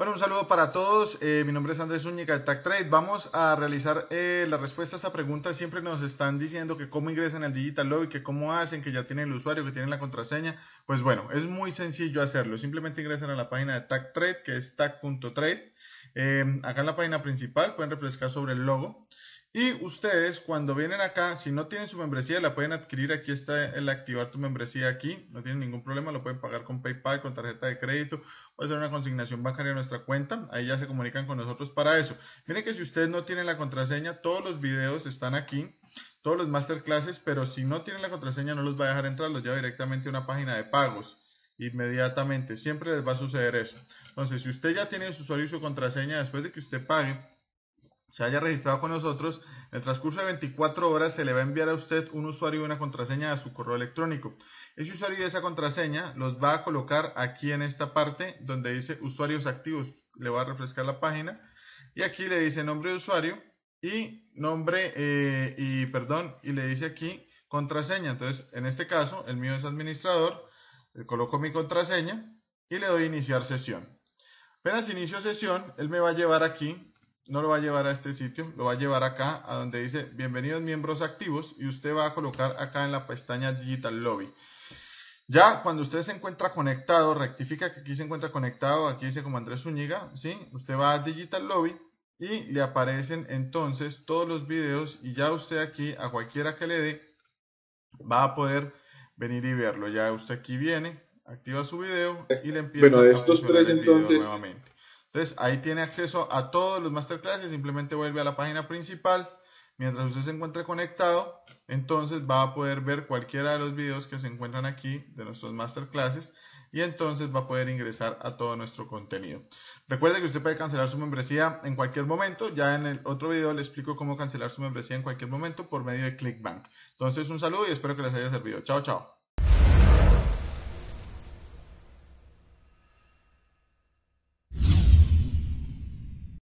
Bueno, un saludo para todos. Eh, mi nombre es Andrés Zúñiga de Trade Vamos a realizar eh, la respuesta a esta pregunta. Siempre nos están diciendo que cómo ingresan al Digital y que cómo hacen, que ya tienen el usuario, que tienen la contraseña. Pues bueno, es muy sencillo hacerlo. Simplemente ingresan a la página de Trade que es tac.trade. Eh, acá en la página principal pueden refrescar sobre el logo. Y ustedes cuando vienen acá, si no tienen su membresía, la pueden adquirir. Aquí está el activar tu membresía aquí. No tienen ningún problema, lo pueden pagar con PayPal, con tarjeta de crédito, o ser una consignación bancaria a nuestra cuenta. Ahí ya se comunican con nosotros para eso. Miren que si ustedes no tienen la contraseña, todos los videos están aquí, todos los masterclasses, pero si no tienen la contraseña no los va a dejar entrar, los lleva directamente a una página de pagos inmediatamente. Siempre les va a suceder eso. Entonces, si usted ya tiene su usuario y su contraseña, después de que usted pague, se haya registrado con nosotros, en el transcurso de 24 horas se le va a enviar a usted un usuario y una contraseña a su correo electrónico. Ese usuario y esa contraseña los va a colocar aquí en esta parte donde dice usuarios activos. Le va a refrescar la página y aquí le dice nombre de usuario y nombre eh, y perdón y le dice aquí contraseña. Entonces, en este caso, el mío es administrador, le coloco mi contraseña y le doy iniciar sesión. Apenas inicio sesión, él me va a llevar aquí no lo va a llevar a este sitio, lo va a llevar acá a donde dice bienvenidos miembros activos y usted va a colocar acá en la pestaña Digital Lobby. Ya cuando usted se encuentra conectado, rectifica que aquí se encuentra conectado, aquí dice como Andrés Zúñiga, ¿sí? Usted va a Digital Lobby y le aparecen entonces todos los videos y ya usted aquí a cualquiera que le dé va a poder venir y verlo. Ya usted aquí viene, activa su video y le empieza bueno, de estos tres entonces, nuevamente. Entonces ahí tiene acceso a todos los masterclasses, simplemente vuelve a la página principal. Mientras usted se encuentre conectado, entonces va a poder ver cualquiera de los videos que se encuentran aquí de nuestros masterclasses y entonces va a poder ingresar a todo nuestro contenido. Recuerde que usted puede cancelar su membresía en cualquier momento. Ya en el otro video le explico cómo cancelar su membresía en cualquier momento por medio de ClickBank. Entonces un saludo y espero que les haya servido. Chao, chao.